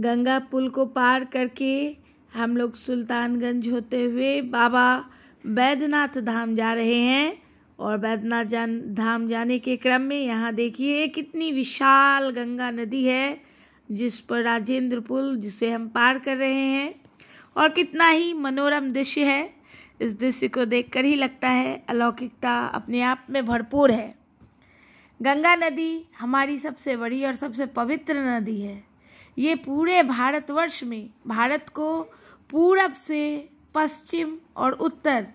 गंगा पुल को पार करके हम लोग सुल्तानगंज होते हुए बाबा बैद्यनाथ धाम जा रहे हैं और बैद्यनाथ जान धाम जाने के क्रम में यहाँ देखिए कितनी विशाल गंगा नदी है जिस पर राजेंद्र पुल जिसे हम पार कर रहे हैं और कितना ही मनोरम दृश्य है इस दृश्य को देखकर ही लगता है अलौकिकता अपने आप में भरपूर है गंगा नदी हमारी सबसे बड़ी और सबसे पवित्र नदी है ये पूरे भारतवर्ष में भारत को पूरब से पश्चिम और उत्तर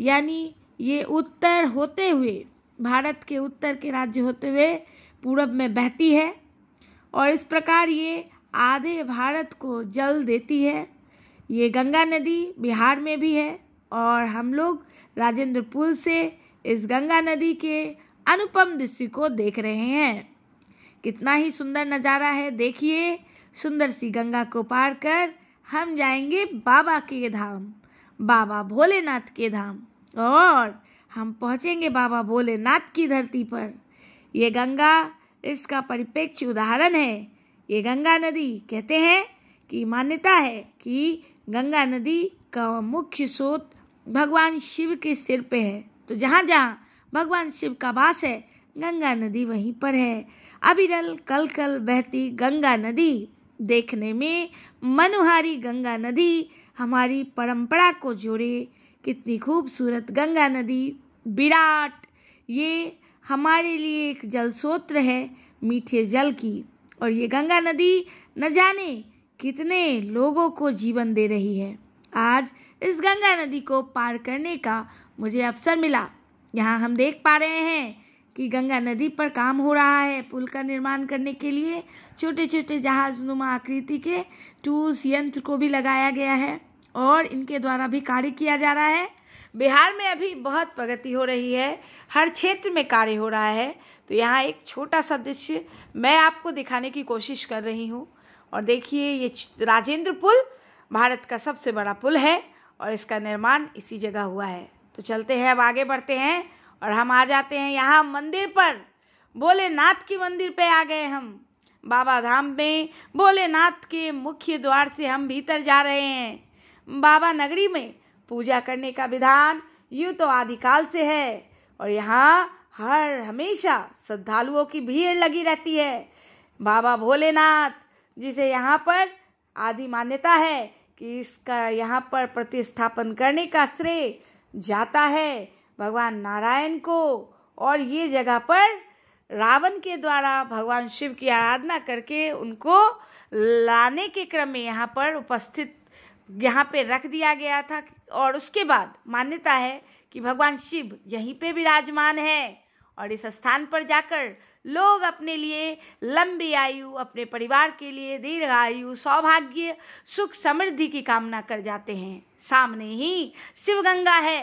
यानी ये उत्तर होते हुए भारत के उत्तर के राज्य होते हुए पूरब में बहती है और इस प्रकार ये आधे भारत को जल देती है ये गंगा नदी बिहार में भी है और हम लोग राजेंद्र पुल से इस गंगा नदी के अनुपम दृश्य को देख रहे हैं कितना ही सुंदर नज़ारा है देखिए सुंदर सी गंगा को पार कर हम जाएंगे बाबा के धाम बाबा भोलेनाथ के धाम और हम पहुँचेंगे बाबा भोलेनाथ की धरती पर ये गंगा इसका परिपेक्ष उदाहरण है ये गंगा नदी कहते हैं कि मान्यता है कि गंगा नदी का मुख्य स्रोत भगवान शिव के सिर पे है तो जहाँ जहाँ भगवान शिव का वास है गंगा नदी वहीं पर है अविरल कल कल बहती गंगा नदी देखने में मनोहारी गंगा नदी हमारी परंपरा को जोड़े कितनी खूबसूरत गंगा नदी विराट ये हमारे लिए एक जल स्रोत्र है मीठे जल की और ये गंगा नदी न जाने कितने लोगों को जीवन दे रही है आज इस गंगा नदी को पार करने का मुझे अवसर मिला यहाँ हम देख पा रहे हैं कि गंगा नदी पर काम हो रहा है पुल का निर्माण करने के लिए छोटे छोटे जहाज नुमा आकृति के टूल्स यंत्र को भी लगाया गया है और इनके द्वारा भी कार्य किया जा रहा है बिहार में अभी बहुत प्रगति हो रही है हर क्षेत्र में कार्य हो रहा है तो यहाँ एक छोटा सा दृश्य मैं आपको दिखाने की कोशिश कर रही हूँ और देखिए ये राजेंद्र पुल भारत का सबसे बड़ा पुल है और इसका निर्माण इसी जगह हुआ है तो चलते हैं अब आगे बढ़ते हैं और हम आ जाते हैं यहाँ मंदिर पर भोलेनाथ के मंदिर पे आ गए हम बाबा धाम में भोलेनाथ के मुख्य द्वार से हम भीतर जा रहे हैं बाबा नगरी में पूजा करने का विधान यूँ तो आदिकाल से है और यहाँ हर हमेशा श्रद्धालुओं की भीड़ लगी रहती है बाबा भोलेनाथ जिसे यहाँ पर आदि मान्यता है कि इसका यहाँ पर प्रतिस्थापन करने का श्रेय जाता है भगवान नारायण को और ये जगह पर रावण के द्वारा भगवान शिव की आराधना करके उनको लाने के क्रम में यहाँ पर उपस्थित यहाँ पे रख दिया गया था और उसके बाद मान्यता है कि भगवान शिव यहीं पे विराजमान है और इस स्थान पर जाकर लोग अपने लिए लंबी आयु अपने परिवार के लिए दीर्घ आयु सौभाग्य सुख समृद्धि की कामना कर जाते हैं सामने ही शिवगंगा है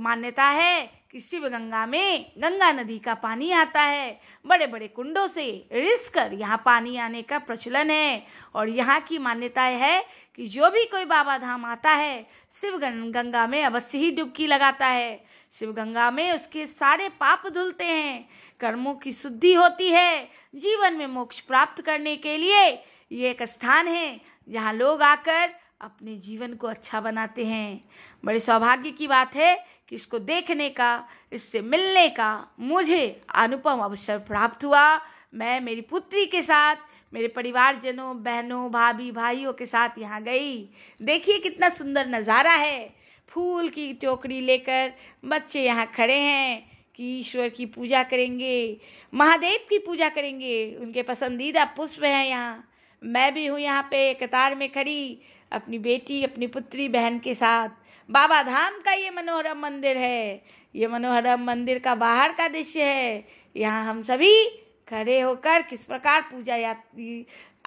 मान्यता है कि शिव गंगा में गंगा नदी का पानी आता है बड़े बड़े कुंडों से रिस कर यहाँ पानी आने का प्रचलन है और यहाँ की मान्यता है कि जो भी कोई बाबा धाम आता है शिव गंगा में अवश्य ही डुबकी लगाता है शिव गंगा में उसके सारे पाप धुलते हैं कर्मों की शुद्धि होती है जीवन में मोक्ष प्राप्त करने के लिए ये एक स्थान है जहाँ लोग आकर अपने जीवन को अच्छा बनाते हैं बड़े सौभाग्य की बात है कि इसको देखने का इससे मिलने का मुझे अनुपम अवसर प्राप्त हुआ मैं मेरी पुत्री के साथ मेरे परिवारजनों बहनों भाभी भाइयों के साथ यहाँ गई देखिए कितना सुंदर नज़ारा है फूल की टोकरी लेकर बच्चे यहाँ खड़े हैं कि ईश्वर की पूजा करेंगे महादेव की पूजा करेंगे उनके पसंदीदा पुष्प हैं यहाँ मैं भी हूँ यहाँ पे कतार में खड़ी अपनी बेटी अपनी पुत्री बहन के साथ बाबा धाम का ये मनोहरम मंदिर है ये मनोहरम मंदिर का बाहर का दृश्य है यहाँ हम सभी खड़े होकर किस प्रकार पूजा या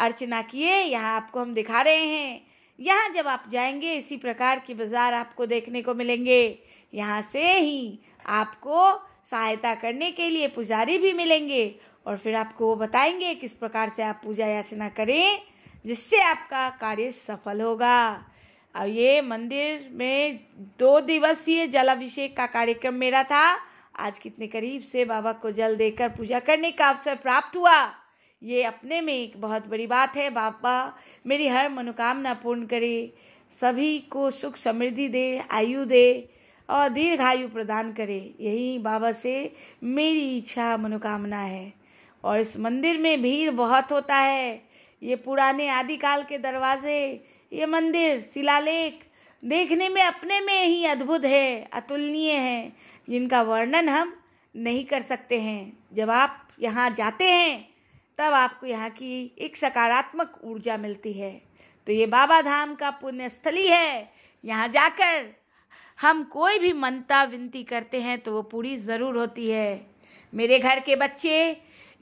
अर्चना किए यहाँ आपको हम दिखा रहे हैं यहाँ जब आप जाएंगे इसी प्रकार के बाजार आपको देखने को मिलेंगे यहाँ से ही आपको सहायता करने के लिए पुजारी भी मिलेंगे और फिर आपको वो बताएंगे किस प्रकार से आप पूजा याचना करें जिससे आपका कार्य सफल होगा और ये मंदिर में दो दिवसीय जलाभिषेक का कार्यक्रम मेरा था आज कितने करीब से बाबा को जल देकर पूजा करने का अवसर प्राप्त हुआ ये अपने में एक बहुत बड़ी बात है बाबा मेरी हर मनोकामना पूर्ण करे सभी को सुख समृद्धि दे आयु दे और दीर्घ आयु प्रदान करे यही बाबा से मेरी इच्छा मनोकामना है और इस मंदिर में भीड़ बहुत होता है ये पुराने आदिकाल के दरवाजे ये मंदिर शिलालेख देखने में अपने में ही अद्भुत है अतुलनीय है जिनका वर्णन हम नहीं कर सकते हैं जब आप यहाँ जाते हैं तब आपको यहाँ की एक सकारात्मक ऊर्जा मिलती है तो ये बाबा धाम का पुण्य स्थली है यहाँ जाकर हम कोई भी मनता विनती करते हैं तो वो पूरी ज़रूर होती है मेरे घर के बच्चे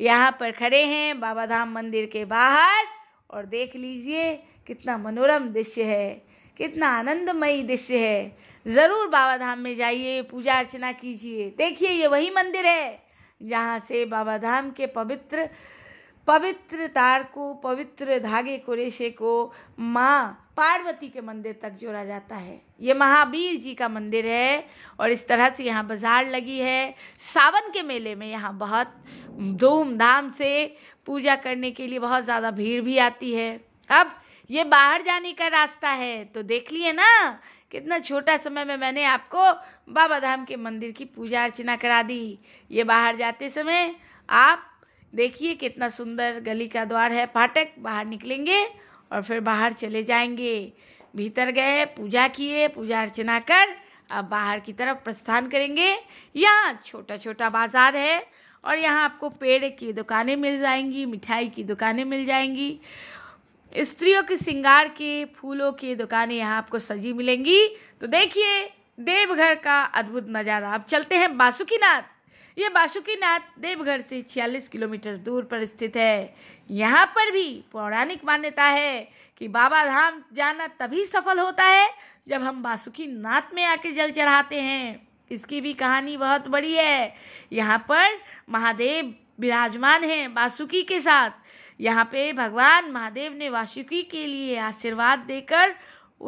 यहाँ पर खड़े हैं बाबा धाम मंदिर के बाहर और देख लीजिए कितना मनोरम दृश्य है कितना आनंदमयी दृश्य है ज़रूर बाबा धाम में जाइए पूजा अर्चना कीजिए देखिए ये वही मंदिर है जहाँ से बाबा धाम के पवित्र पवित्र तार को पवित्र धागे को रेशे को माँ पार्वती के मंदिर तक जोड़ा जाता है ये महावीर जी का मंदिर है और इस तरह से यहाँ बाजार लगी है सावन के मेले में यहाँ बहुत धूमधाम से पूजा करने के लिए बहुत ज़्यादा भीड़ भी आती है अब ये बाहर जाने का रास्ता है तो देख लिए ना कितना छोटा समय में मैंने आपको बाबा धाम के मंदिर की पूजा अर्चना करा दी ये बाहर जाते समय आप देखिए कितना सुंदर गली का द्वार है फाटक बाहर निकलेंगे और फिर बाहर चले जाएंगे भीतर गए पूजा किए पूजा अर्चना कर अब बाहर की तरफ प्रस्थान करेंगे यहाँ छोटा छोटा बाजार है और यहाँ आपको पेड़ की दुकानें मिल जाएंगी मिठाई की दुकानें मिल जाएंगी स्त्रियों के श्रृंगार के फूलों की दुकानें यहाँ आपको सजी मिलेंगी तो देखिए देवघर का अद्भुत नज़ारा अब चलते हैं बासुकीनाथ ये बासुकीनाथ देवघर से 46 किलोमीटर दूर पर स्थित है यहाँ पर भी पौराणिक मान्यता है कि बाबा धाम जाना तभी सफल होता है जब हम बासुकी नाथ में आके जल चढ़ाते हैं इसकी भी कहानी बहुत बड़ी है यहाँ पर महादेव विराजमान हैं वासुकी के साथ यहाँ पे भगवान महादेव ने वासुकी के लिए आशीर्वाद देकर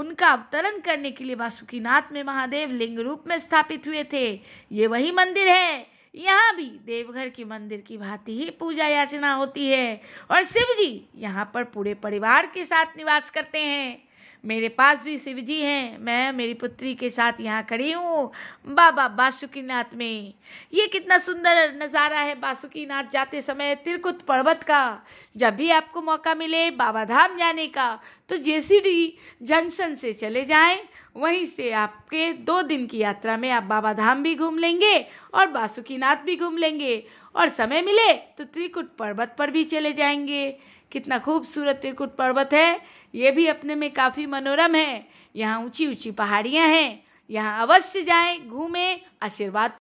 उनका अवतरण करने के लिए वासुकीनाथ में महादेव लिंग रूप में स्थापित हुए थे ये वही मंदिर है यहाँ भी देवघर के मंदिर की भांति ही पूजा याचना होती है और शिव जी यहाँ पर पूरे परिवार के साथ निवास करते हैं मेरे पास भी शिव जी हैं मैं मेरी पुत्री के साथ यहाँ खड़ी हूँ बाबा बासुकीनाथ में ये कितना सुंदर नज़ारा है बासुकीनाथ जाते समय तिरकुत पर्वत का जब भी आपको मौका मिले बाबा धाम जाने का तो जे जंक्शन से चले जाएं वहीं से आपके दो दिन की यात्रा में आप बाबा धाम भी घूम लेंगे और बासुकीनाथ भी घूम लेंगे और समय मिले तो त्रिकुट पर्वत पर भी चले जाएंगे कितना खूबसूरत त्रिकुट पर्वत है ये भी अपने में काफ़ी मनोरम है यहाँ ऊंची ऊंची पहाड़ियाँ हैं यहाँ अवश्य जाएं घूमें आशीर्वाद